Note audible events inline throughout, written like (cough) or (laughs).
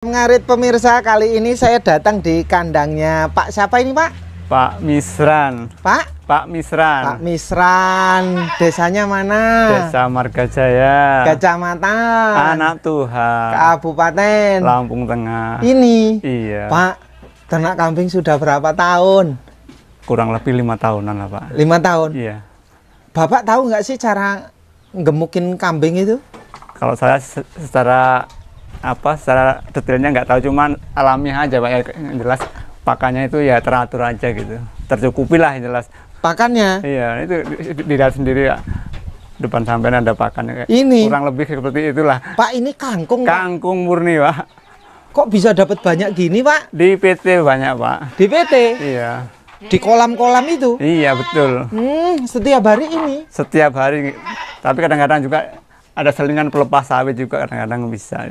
Ngarit pemirsa, kali ini saya datang di kandangnya Pak siapa ini Pak? Pak Misran. Pak? Pak Misran. Pak Misran. Desanya mana? Desa Margajaya. Kecamatan. Anak Tuhan. Kabupaten. Lampung Tengah. Ini. Iya. Pak, ternak kambing sudah berapa tahun? Kurang lebih lima tahunan lah Pak. Lima tahun. Iya. Bapak tahu nggak sih cara gemukin kambing itu? Kalau saya secara apa secara detailnya nggak tahu cuman alamiah aja pak ya jelas pakannya itu ya teratur aja gitu tercukupi lah jelas pakannya iya itu dilihat sendiri ya depan sampean ada pakan ya. ini kurang lebih seperti itulah pak ini kangkung kangkung murni pak kok bisa dapat banyak gini pak di PT banyak pak di PT iya di kolam-kolam itu iya betul hmm, setiap hari ini setiap hari tapi kadang-kadang juga ada selingan pelepas sawit juga kadang-kadang bisa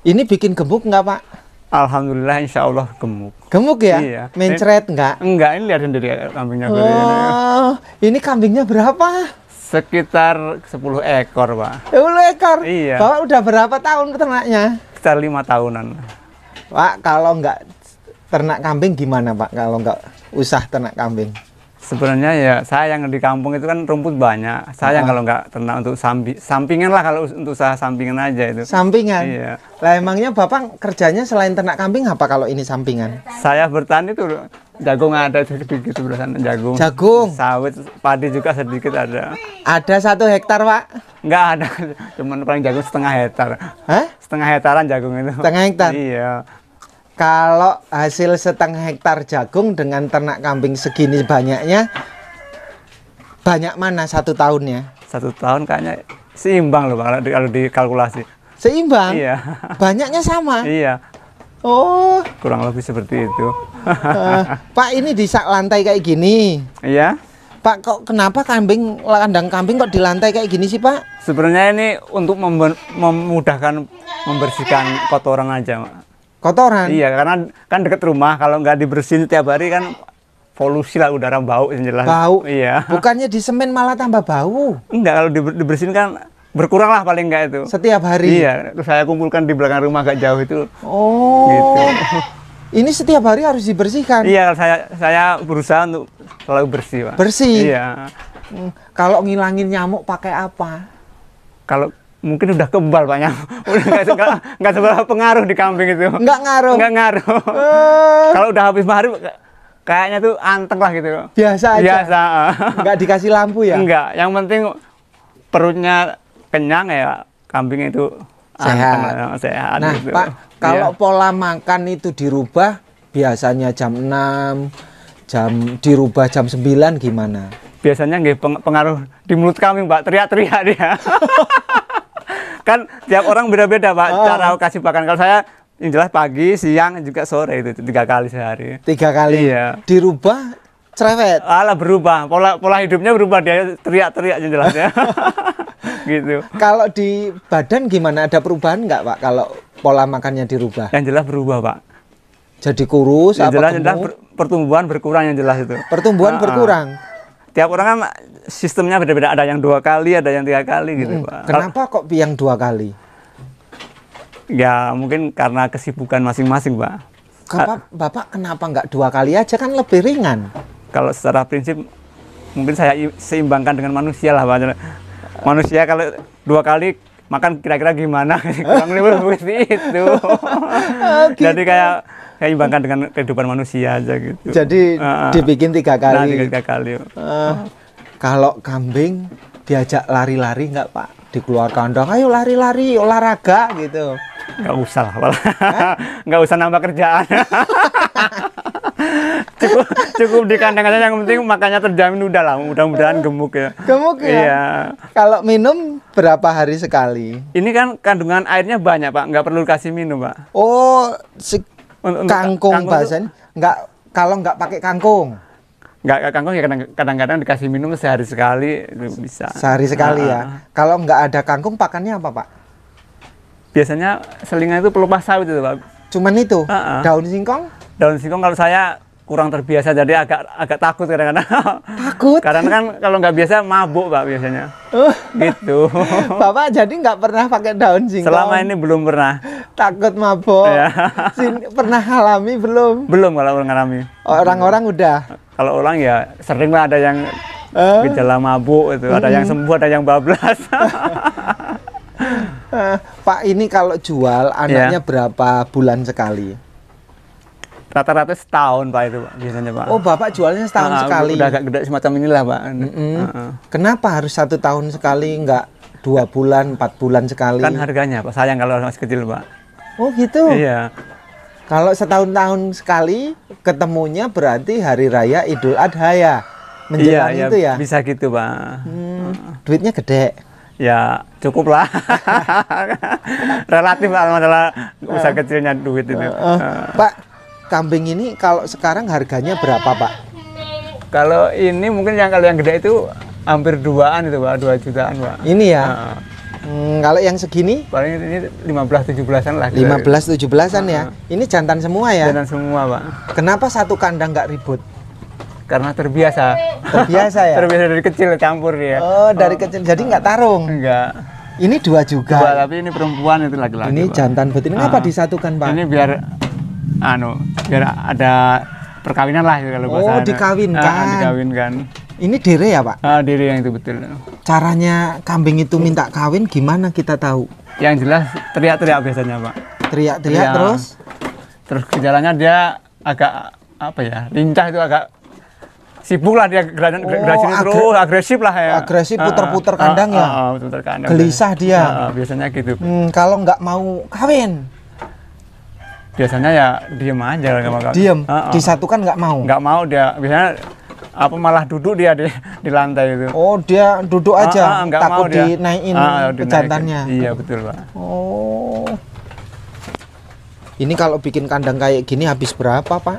ini bikin gemuk nggak Pak? Alhamdulillah Insya Allah gemuk. Gemuk ya? Iya. Mencret nggak? Enggak, ini lihat sendiri kambingnya. Oh, ini kambingnya berapa? Sekitar 10 ekor, Pak. 10 ekor? Iya. Bapak udah berapa tahun peternaknya? Sekitar lima tahunan. Pak, kalau nggak ternak kambing gimana Pak? Kalau nggak usah ternak kambing? sebenarnya ya saya yang di kampung itu kan rumput banyak. Sayang kalau nggak ternak untuk sambi, sampingan lah kalau untuk usaha sampingan aja itu. Sampingan. Iya. Lah emangnya Bapak kerjanya selain ternak kambing apa kalau ini sampingan? Saya bertani tuh jagung ada sedikit sebelah jagung. Jagung. Sawit, padi juga sedikit ada. Ada satu hektar, Pak? Nggak ada, (laughs) cuman paling jagung setengah hektar. Hah? Setengah hektaran jagung itu. Setengah hektar. Iya kalau hasil setengah hektar jagung dengan ternak kambing segini banyaknya banyak mana satu tahunnya satu tahun kayaknya seimbang loh di, kalau dikalkulasi seimbang iya banyaknya sama iya oh kurang lebih seperti itu uh, pak ini di sak lantai kayak gini iya Pak kok kenapa kambing kandang kambing kok di lantai kayak gini sih Pak? Sebenarnya ini untuk mem memudahkan membersihkan kotoran aja Pak kotoran iya karena kan deket rumah kalau nggak dibersihin tiap hari kan polusi lah udara bau yang jelas bau iya bukannya di semen malah tambah bau enggak kalau dibersihin kan berkurang lah paling nggak itu setiap hari iya terus saya kumpulkan di belakang rumah agak jauh itu oh gitu ini setiap hari harus dibersihkan iya saya saya berusaha untuk selalu bersih pak bersih iya hmm, kalau ngilangin nyamuk pakai apa kalau mungkin udah kebal banyak (laughs) Udah nggak seberapa pengaruh di kambing itu. Nggak ngaruh. Nggak ngaruh. Eh. Kalau udah habis maghrib kayaknya tuh anteng lah gitu. Biasa aja. Biasa. Ah. Nggak dikasih lampu ya? Nggak. Yang penting perutnya kenyang ya kambing itu sehat. Ya, sehat nah gitu. Pak, kalau iya. pola makan itu dirubah biasanya jam 6, jam dirubah jam 9 gimana? Biasanya nggak pengaruh di mulut kambing, Pak. Teriak-teriak dia. (laughs) kan tiap orang beda-beda pak oh. cara kasih pakan kalau saya yang jelas pagi siang juga sore itu tiga kali sehari tiga kali ya dirubah cerewet ala berubah pola pola hidupnya berubah dia teriak-teriak yang jelasnya (laughs) gitu kalau di badan gimana ada perubahan nggak pak kalau pola makannya dirubah yang jelas berubah pak jadi kurus yang jelas, jelas pertumbuhan berkurang yang jelas itu pertumbuhan nah, berkurang tiap orang kan sistemnya beda-beda ada yang dua kali ada yang tiga kali gitu hmm. pak kenapa kok yang dua kali ya mungkin karena kesibukan masing-masing pak Bapak, ah. bapak kenapa nggak dua kali aja kan lebih ringan kalau secara prinsip mungkin saya seimbangkan dengan manusia lah pak manusia kalau dua kali makan kira-kira gimana (laughs) kurang lebih itu (laughs) oh, gitu. jadi kayak kayak dengan kehidupan manusia aja gitu. Jadi uh, dibikin tiga kali. Nah, tiga, kali. Uh, kalau kambing diajak lari-lari nggak pak? Dikeluarkan kandang, ayo lari-lari olahraga gitu. Nggak usah lah, (laughs) nggak usah nambah kerjaan. (laughs) cukup cukup di kandang aja yang penting makannya terjamin udah lah mudah-mudahan gemuk ya gemuk ya iya kalau minum berapa hari sekali ini kan kandungan airnya banyak pak nggak perlu kasih minum pak oh kangkung, kangkung bahasanya nggak kalau nggak pakai kangkung nggak kangkung ya kadang-kadang dikasih minum sehari sekali itu bisa sehari sekali nah. ya ah, ah, ah. kalau nggak ada kangkung pakannya apa pak biasanya selingan itu pelupas sawit itu pak cuman itu uh -uh. daun singkong daun singkong kalau saya kurang terbiasa jadi agak agak takut kadang-kadang (laughs) takut karena kan kalau nggak biasa mabuk pak biasanya uh. gitu (laughs) bapak jadi nggak pernah pakai daun singkong selama ini belum pernah takut mabok. Ya. (laughs) pernah alami belum? Belum kalau orang alami. Orang-orang udah. Kalau orang ya sering lah ada yang uh. gejala mabuk itu, hmm. ada yang hmm. sembuh, ada yang bablas. (laughs) Eh, pak ini kalau jual iya. anaknya yeah. berapa bulan sekali? Rata-rata setahun pak itu pak biasanya pak. Oh bapak jualnya setahun nah, sekali. Udah agak gede semacam inilah pak. Mm -hmm. uh -uh. Kenapa harus satu tahun sekali nggak dua bulan, empat bulan sekali. Kan harganya, Pak. Sayang kalau masih kecil, Pak. Oh gitu. Iya. Kalau setahun-tahun sekali ketemunya berarti hari raya Idul Adha ya. Menjelang iya, iya itu ya. Bisa gitu, Pak. Hmm, duitnya gede. Ya, cukup lah. (laughs) Relatif adalah usaha ah. kecilnya duit itu. Uh, uh. Pak, kambing ini kalau sekarang harganya berapa, Pak? Kalau ini mungkin yang kalau yang gede itu hampir duaan itu, Pak, dua jutaan, Pak. Ini ya. Uh Hmm, kalau yang segini? Paling ini 15 17-an lah. 15 17-an ya. Ah. Ini jantan semua ya? Jantan semua, Pak. Kenapa satu kandang nggak ribut? Karena terbiasa. Terbiasa ya? (laughs) terbiasa dari kecil campur ya. Oh, dari oh. kecil. Jadi nggak tarung? Enggak. Ini dua juga. Dua, tapi ini perempuan itu lagi laki Ini pak. jantan betina. ini uh, ah. disatukan, Pak? Ini biar anu, biar ada perkawinan lah gitu kalau oh, bahasa. Oh, dikawinkan. Ah, dikawinkan. Ini dere ya, Pak? Ah, dere yang itu betul. Caranya kambing itu minta kawin gimana kita tahu? Yang jelas teriak-teriak biasanya, Pak. Teriak-teriak terus? Terus gejalanya dia agak apa ya? Lincah itu agak sibuk lah dia gerak oh, agre terus agresif lah ya agresif ah, puter-puter ah, kandang ah, ya ah, uh, puter kandang gelisah dia ah, biasanya gitu hmm, kalau nggak mau kawin biasanya ya diem aja nggak mau diem uh -uh. disatukan nggak mau nggak mau dia biasanya apa malah duduk dia di, di lantai itu oh dia duduk aja uh, uh, takut dia. dinaikin uh, pejantannya iya betul pak oh ini kalau bikin kandang kayak gini habis berapa pak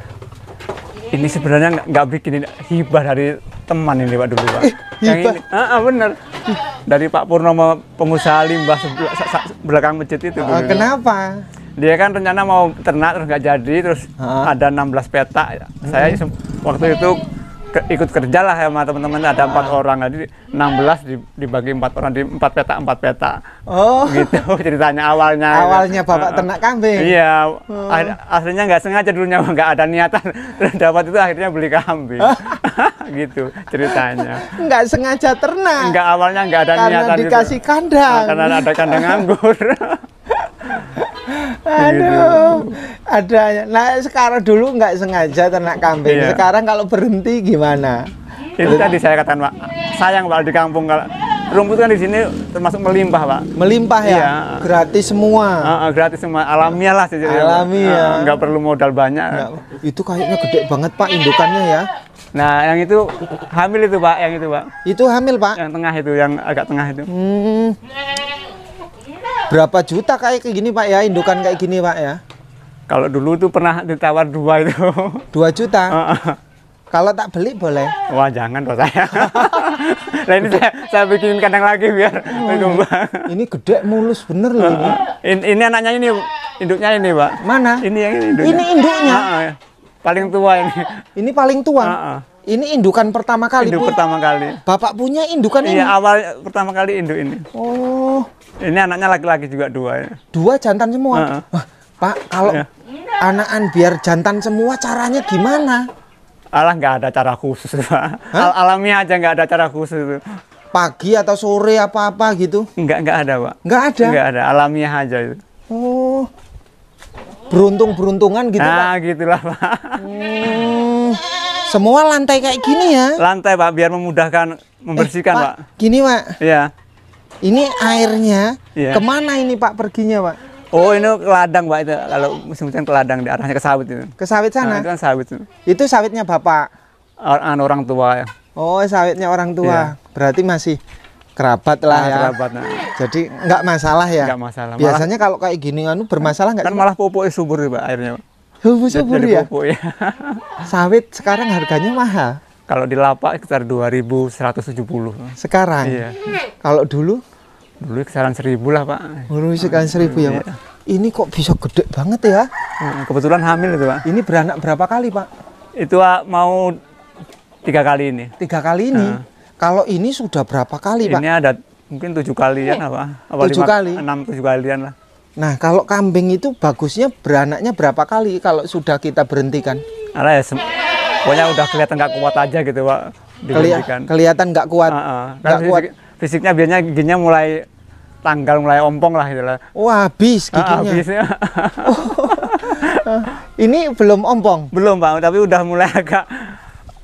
ini sebenarnya nggak bikin hibah dari teman ini pak dulu pak eh, hibah ini, uh, uh, bener dari Pak Purnomo pengusaha limbah sebelah, belakang masjid itu uh, kenapa dia kan rencana mau ternak terus nggak jadi terus huh? ada 16 petak hmm. saya waktu itu ke, ikut kerja lah sama teman-teman ada empat ah. orang jadi 16 dibagi empat orang di empat petak empat petak. oh gitu (laughs) ceritanya awalnya awalnya bapak uh, ternak kambing iya oh. akhir, aslinya nggak sengaja dulunya (laughs) nggak ada niatan dapat itu akhirnya beli kambing oh. (laughs) gitu ceritanya nggak sengaja ternak nggak awalnya nggak ada karena niatan dikasih gitu. kandang nah, karena ada kandang anggur Aduh, gitu. ada. Nah sekarang dulu nggak sengaja ternak kambing. Iya. Sekarang kalau berhenti gimana? Itu tadi saya katakan pak, sayang pak di kampung kalau rumput kan di sini termasuk melimpah pak. Melimpah ya? Iya. Gratis semua. Uh, uh, gratis semua, alamiah lah. sih. Alami Uh, nggak perlu modal banyak. itu kayaknya gede banget pak indukannya ya. Nah, yang itu hamil itu, Pak, yang itu, Pak. Itu hamil, Pak. Yang tengah itu, yang agak tengah itu. Hmm. Berapa juta kayak gini Pak ya, indukan kayak gini Pak ya? Kalau dulu tuh pernah ditawar dua itu. Dua juta? Kalau tak beli boleh? Wah jangan pak saya. nah ini saya, saya bikin kandang lagi biar oh, iya. Ini gede mulus bener loh ini. ini. Ini anaknya ini, induknya ini Pak. Mana? Ini yang ini induknya. Ini induknya? Paling tua ini. Ini paling tua? Uh -uh. Ini indukan pertama kali. Induk pertama kali. Bapak punya indukan iya, ini. Iya, awal pertama kali induk ini. Oh. Ini anaknya laki-laki juga dua ya. Dua jantan semua. Uh -uh. Pak, kalau yeah. anakan biar jantan semua caranya gimana? Alah nggak ada cara khusus, Pak. Al alamiah aja nggak ada cara khusus. Pagi atau sore apa-apa gitu? Nggak, nggak ada, Pak. Nggak ada. Nggak ada, alamiah aja itu. Oh. Beruntung-beruntungan gitu, nah, Pak. Nah, gitulah, Pak. Hmm. Semua lantai kayak gini ya? Lantai Pak, biar memudahkan membersihkan eh, Pak, Pak. Gini Pak. Iya. Ini airnya ya. kemana ini Pak perginya Pak? Oh ini ke ladang Pak itu kalau musim hujan ke ladang di arahnya ke sawit itu. Ke sawit sana? Nah, itu kan sawit itu. Itu sawitnya Bapak? Orang, orang tua ya. Oh sawitnya orang tua. Ya. Berarti masih kerabat lah nah, ya. Kerabat, nah. Jadi nggak masalah ya. Nggak masalah. Biasanya malah, kalau kayak gini kan bermasalah nggak? Kan malah pupuk subur pak airnya. Pak. Hubu subur ya? Pupuk, ya. Sawit sekarang harganya mahal. Kalau di lapak sekitar 2170. Sekarang? Iya. Kalau dulu? Dulu kisaran 1000 lah Pak. Dulu kisaran 1000 ya Pak. Iya. Ini kok bisa gede banget ya? Hmm, kebetulan hamil itu Pak. Ini beranak berapa kali Pak? Itu ah, mau tiga kali ini. Tiga kali ini? Nah. Kalau ini sudah berapa kali Pak? Ini ada mungkin tujuh kalian apa? apa tujuh kali? Enam tujuh kalian lah. Nah, kalau kambing itu bagusnya beranaknya berapa kali kalau sudah kita berhentikan? Ada ya, pokoknya udah kelihatan nggak kuat aja gitu, Pak. Keli kelihatan nggak kuat. Uh -uh. Gak fisik, kuat. Fisiknya biasanya giginya mulai tanggal mulai ompong lah gitu lah. Wah, habis ah, ah, giginya. Uh, habisnya. (laughs) Ah, oh, ini belum ompong. Belum, Pak, tapi udah mulai (laughs) agak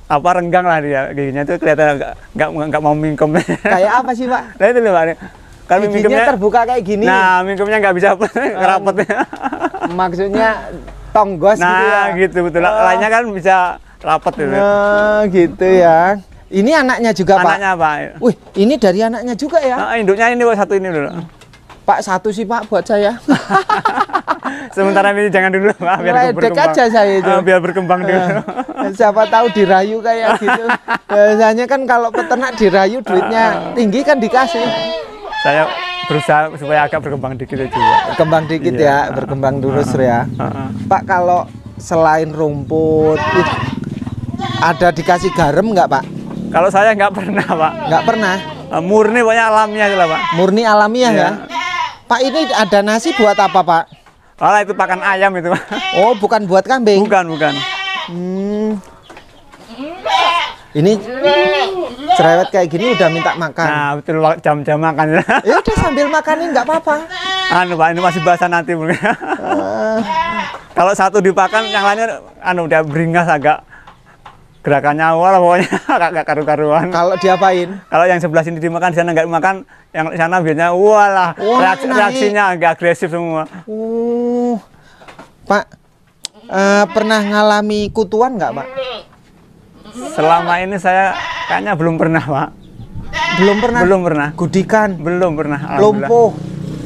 apa renggang lah dia giginya itu kelihatan nggak nggak mau mingkem kayak apa sih pak nah itu loh pak kan minumnya terbuka kayak gini nah minumnya nggak bisa (laughs) rapetnya um, maksudnya tonggos gitu nah gitu, ya? gitu betul oh. lainnya kan bisa rapet gitu nah gitu ya ini anaknya juga anaknya, pak anaknya pak wih ini dari anaknya juga ya nah, induknya ini satu ini dulu pak satu sih pak buat saya (laughs) sementara ini jangan dulu pak biar Ledek berkembang aja saya itu biar berkembang dulu (laughs) siapa tahu dirayu kayak gitu biasanya kan kalau peternak dirayu duitnya tinggi kan dikasih saya berusaha supaya agak berkembang dikit juga. Berkembang dikit iya. ya, berkembang terus ya. Pak kalau selain rumput itu ada dikasih garam nggak Pak? Kalau saya nggak pernah Pak. Nggak pernah. Eh, murni pokoknya alamiah lah Pak. Murni alamiah ya. Iya. Pak ini ada nasi buat apa Pak? Oh itu pakan ayam itu Pak. Oh bukan buat kambing? Bukan bukan. Hmm ini cerewet kayak gini udah minta makan nah betul jam-jam makan ya udah sambil makan ini nggak apa-apa anu pak ini masih basah nanti uh. kalau satu dipakan yang lainnya anu udah beringas agak gerakannya awal pokoknya (laughs) agak karu-karuan kalau diapain kalau yang sebelah sini dimakan di sana nggak makan yang sana biasanya walah oh, reaks naik. reaksinya agak agresif semua uh. Pak, uh, pernah ngalami kutuan nggak, Pak? Selama ini saya kayaknya belum pernah, Pak. Belum pernah. Belum pernah. Gudikan. Belum pernah. Lumpuh.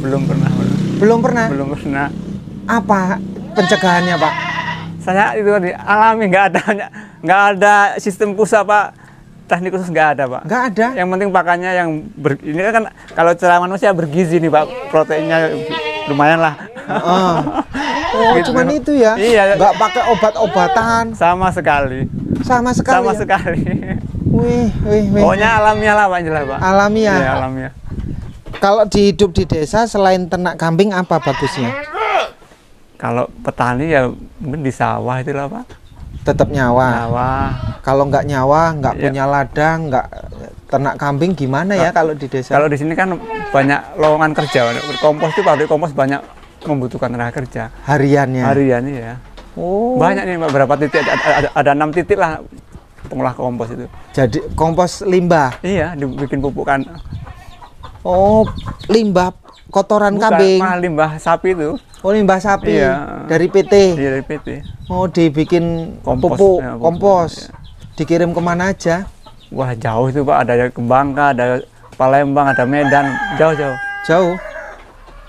Belum pernah. Belum pernah. Belum pernah. Apa pencegahannya, Pak? Saya itu tadi alami nggak ada nggak ada sistem pusat, Pak teknik khusus nggak ada pak nggak ada yang penting pakannya yang ber, ini kan kalau ceramah manusia bergizi nih pak proteinnya lumayan lah ah. oh, oh (laughs) cuman itu ya iya nggak pakai obat-obatan sama sekali sama sekali sama ya? sekali wih, wih, wih. pokoknya alamiah lah pak jelas pak alamiah ya, alamiah kalau dihidup di desa selain ternak kambing apa bagusnya kalau petani ya mungkin di sawah itulah pak tetap nyawa, nyawa. kalau nggak nyawa nggak ya. punya ladang nggak ternak kambing gimana ya kalau di desa kalau di sini kan banyak lowongan kerja kompos itu pabrik kompos banyak membutuhkan tenaga kerja hariannya hariannya ya Oh. Banyak nih beberapa titik ada, ada, ada enam titik lah pengolah kompos itu. Jadi kompos limbah. Iya, dibikin kan. Oh, limbah kotoran Bukan, kambing. Bukan, limbah sapi itu. Oh, limbah sapi. Iya. Dari PT. Iya, dari PT. Oh, dibikin iya. kompos, pupuk, ya, pupuk, kompos. Iya. Dikirim kemana aja? Wah, jauh itu, Pak. Ada Kembangka, ada Palembang, ada Medan, jauh-jauh. Jauh. jauh. jauh?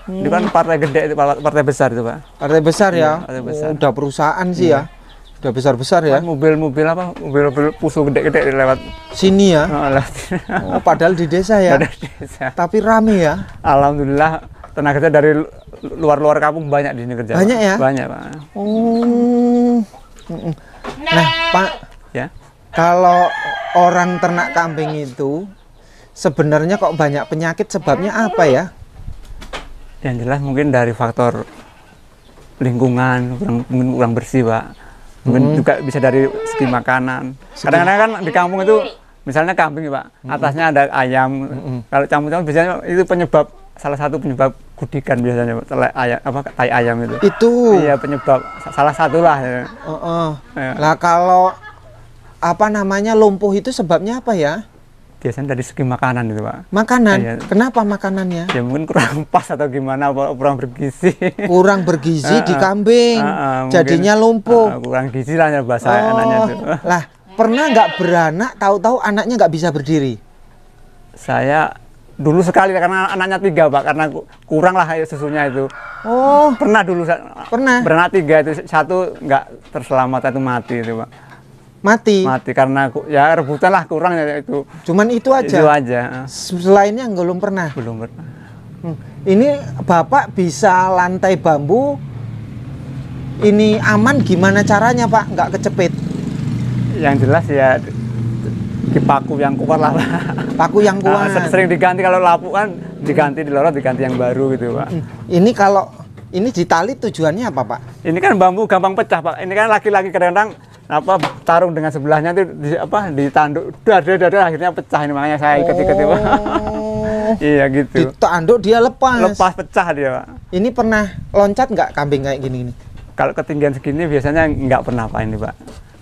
Kan hmm. Itu kan partai gede, partai besar itu pak. Partai besar ya. ya partai besar. Udah perusahaan sih ya. Iya. ya. Udah besar besar ya. Mobil-mobil apa? Mobil-mobil pusu gede-gede lewat. Sini ya. Oh, oh padahal di desa ya. di desa. Tapi rame ya. Alhamdulillah tenaga kerja dari luar-luar kampung banyak di sini kerja. Banyak pak. ya. Banyak pak. Oh. Nah pak. Ya. Kalau orang ternak kambing itu sebenarnya kok banyak penyakit sebabnya apa ya? yang jelas mungkin dari faktor lingkungan kurang, mungkin kurang bersih pak mungkin hmm. juga bisa dari segi makanan kadang-kadang kan di kampung itu misalnya kambing pak hmm. atasnya ada ayam hmm. kalau campur-campur biasanya itu penyebab salah satu penyebab gudikan biasanya ayam apa tai ayam itu itu iya penyebab salah satulah lah ya. Uh -uh. Ya. nah kalau apa namanya lumpuh itu sebabnya apa ya biasanya dari segi makanan itu pak makanan ya, kenapa makanannya ya mungkin kurang (laughs) pas atau gimana kurang bergizi kurang bergizi di kambing uh, uh, jadinya lumpuh uh, kurang gizi lah ya bahasa oh, anaknya itu lah pernah nggak beranak tahu-tahu anaknya nggak bisa berdiri saya dulu sekali karena anaknya tiga pak karena kurang lah susunya itu oh pernah dulu pernah beranak tiga itu satu nggak terselamat itu mati itu pak mati mati karena aku ya rebutan lah kurang ya itu cuman itu ya, aja itu aja selainnya nggak belum pernah belum pernah hmm. ini bapak bisa lantai bambu ini aman gimana caranya pak nggak kecepit yang jelas ya di paku yang kuat lah pak paku yang kuat nah, sering diganti kalau lapu kan diganti di lorot diganti yang baru gitu pak hmm. ini kalau ini di tali tujuannya apa pak? Ini kan bambu gampang pecah pak. Ini kan laki-laki kadang-kadang apa tarung dengan sebelahnya itu di, apa ditanduk dada dada akhirnya pecah ini makanya saya ikut ikut oh. (laughs) iya gitu ditanduk dia lepas lepas pecah dia pak ini pernah loncat nggak kambing kayak gini ini? kalau ketinggian segini biasanya nggak pernah pak ini pak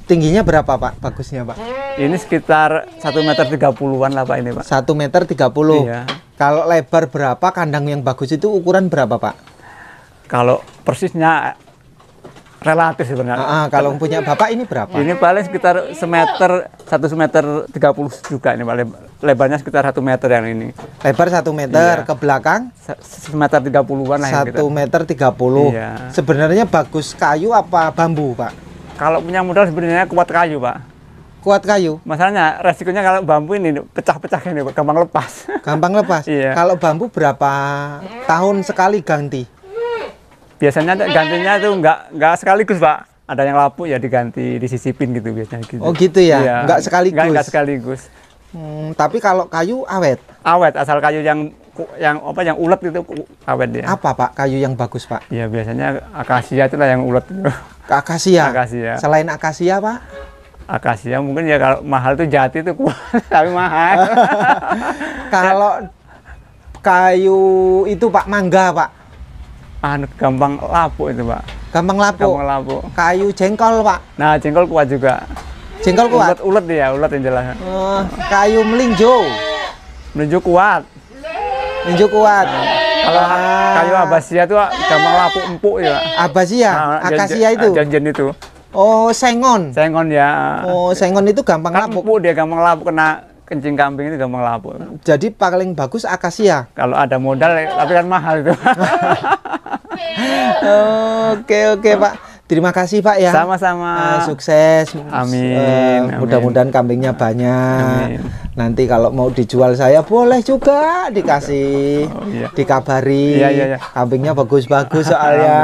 tingginya berapa pak bagusnya pak ini sekitar satu meter tiga puluhan lah pak ini pak satu meter tiga puluh iya. kalau lebar berapa kandang yang bagus itu ukuran berapa pak kalau persisnya relatif sebenarnya. Ah, ah, kalau punya bapak ini berapa? Ini paling sekitar semeter, satu semeter puluh juga ini paling lebarnya sekitar satu meter yang ini. Lebar satu meter iya. ke belakang? semeter tiga puluh an lah. Gitu. Satu meter tiga Iya. Sebenarnya bagus kayu apa bambu, Pak? Kalau punya modal sebenarnya kuat kayu, Pak. Kuat kayu. Masalahnya resikonya kalau bambu ini pecah-pecah ini gampang lepas. Gampang lepas. (laughs) iya. Kalau bambu berapa tahun sekali ganti? biasanya gantinya tuh enggak enggak sekaligus pak ada yang lapuk ya diganti disisipin gitu biasanya gitu oh gitu ya, ya nggak sekaligus enggak, enggak sekaligus hmm, tapi kalau kayu awet awet asal kayu yang yang apa yang ulet itu awet ya apa pak kayu yang bagus pak ya biasanya akasia itu yang ulet itu akasia akasia selain akasia pak akasia mungkin ya kalau mahal tuh jati tuh kuat (laughs) tapi mahal (laughs) kalau kayu itu pak mangga pak anu gampang lapuk itu pak gampang lapuk gampang lapuk kayu jengkol pak nah jengkol kuat juga jengkol kuat ulet ulet ya ulet yang jelas uh, kayu melinjo melinjo kuat melinjo kuat nah. Kalau ah. kayu abasia itu ah, gampang lapuk empuk ya. Abasia, nah, akasia itu. Ah, Janjian itu. Oh, sengon. Sengon ya. Oh, sengon itu gampang kan lapuk. Empuk dia gampang lapuk kena kencing kambing itu gampang lapuk. Jadi paling bagus akasia. Kalau ada modal, eh, tapi kan mahal itu. (laughs) oke oke pak. Terima kasih Pak ya. Sama-sama. Uh, sukses. Amin. Uh, Mudah-mudahan kambingnya banyak. Amin. Nanti kalau mau dijual saya boleh juga dikasih, oh, iya. dikabari. Iya, iya, iya. Kambingnya bagus-bagus soalnya.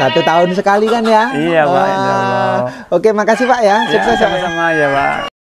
Satu tahun sekali kan ya. Iya Pak. Oke Oke, makasih Pak ya. Iya, sukses ya. sama-sama ya Pak.